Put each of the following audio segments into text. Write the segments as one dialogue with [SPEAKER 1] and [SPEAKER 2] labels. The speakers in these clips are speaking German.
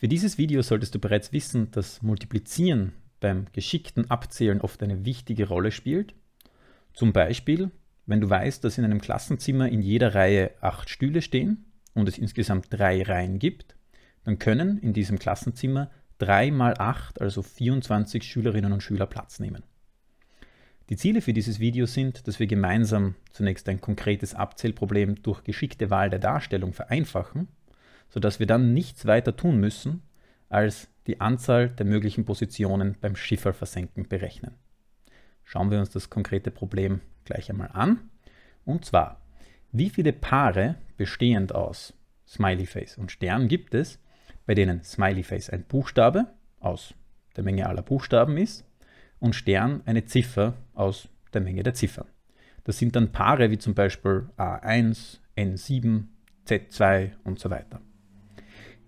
[SPEAKER 1] Für dieses Video solltest du bereits wissen, dass Multiplizieren beim geschickten Abzählen oft eine wichtige Rolle spielt. Zum Beispiel, wenn du weißt, dass in einem Klassenzimmer in jeder Reihe acht Stühle stehen und es insgesamt drei Reihen gibt, dann können in diesem Klassenzimmer 3 mal 8, also 24 Schülerinnen und Schüler Platz nehmen. Die Ziele für dieses Video sind, dass wir gemeinsam zunächst ein konkretes Abzählproblem durch geschickte Wahl der Darstellung vereinfachen sodass wir dann nichts weiter tun müssen, als die Anzahl der möglichen Positionen beim Schifferversenken berechnen. Schauen wir uns das konkrete Problem gleich einmal an. Und zwar, wie viele Paare bestehend aus Smileyface und Stern gibt es, bei denen Smileyface ein Buchstabe aus der Menge aller Buchstaben ist und Stern eine Ziffer aus der Menge der Ziffern. Das sind dann Paare wie zum Beispiel A1, N7, Z2 und so weiter.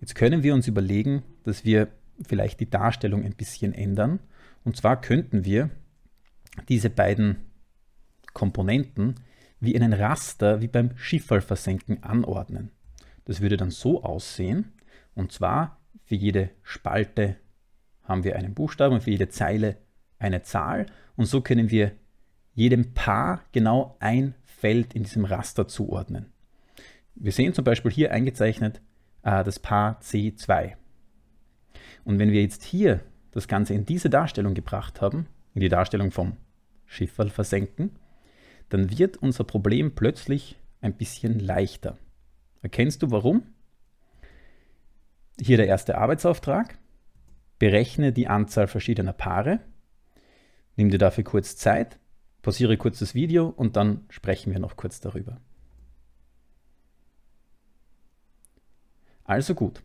[SPEAKER 1] Jetzt können wir uns überlegen, dass wir vielleicht die Darstellung ein bisschen ändern. Und zwar könnten wir diese beiden Komponenten wie in ein Raster, wie beim Schifferversenken anordnen. Das würde dann so aussehen. Und zwar für jede Spalte haben wir einen Buchstaben und für jede Zeile eine Zahl. Und so können wir jedem Paar genau ein Feld in diesem Raster zuordnen. Wir sehen zum Beispiel hier eingezeichnet äh, das Paar C2. Und wenn wir jetzt hier das Ganze in diese Darstellung gebracht haben, in die Darstellung vom Schifferl versenken, dann wird unser Problem plötzlich ein bisschen leichter. Erkennst du warum? Hier der erste Arbeitsauftrag. Berechne die Anzahl verschiedener Paare. Nimm dir dafür kurz Zeit, pausiere kurz das Video und dann sprechen wir noch kurz darüber. Also gut.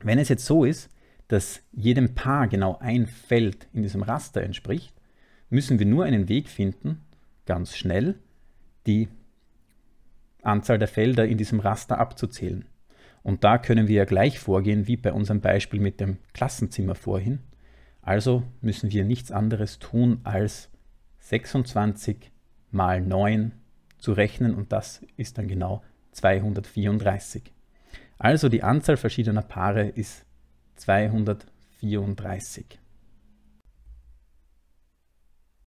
[SPEAKER 1] Wenn es jetzt so ist, dass jedem Paar genau ein Feld in diesem Raster entspricht, müssen wir nur einen Weg finden, ganz schnell, die Anzahl der Felder in diesem Raster abzuzählen. Und da können wir ja gleich vorgehen wie bei unserem Beispiel mit dem Klassenzimmer vorhin. Also müssen wir nichts anderes tun, als 26 mal 9 zu rechnen und das ist dann genau 234. Also die Anzahl verschiedener Paare ist 234.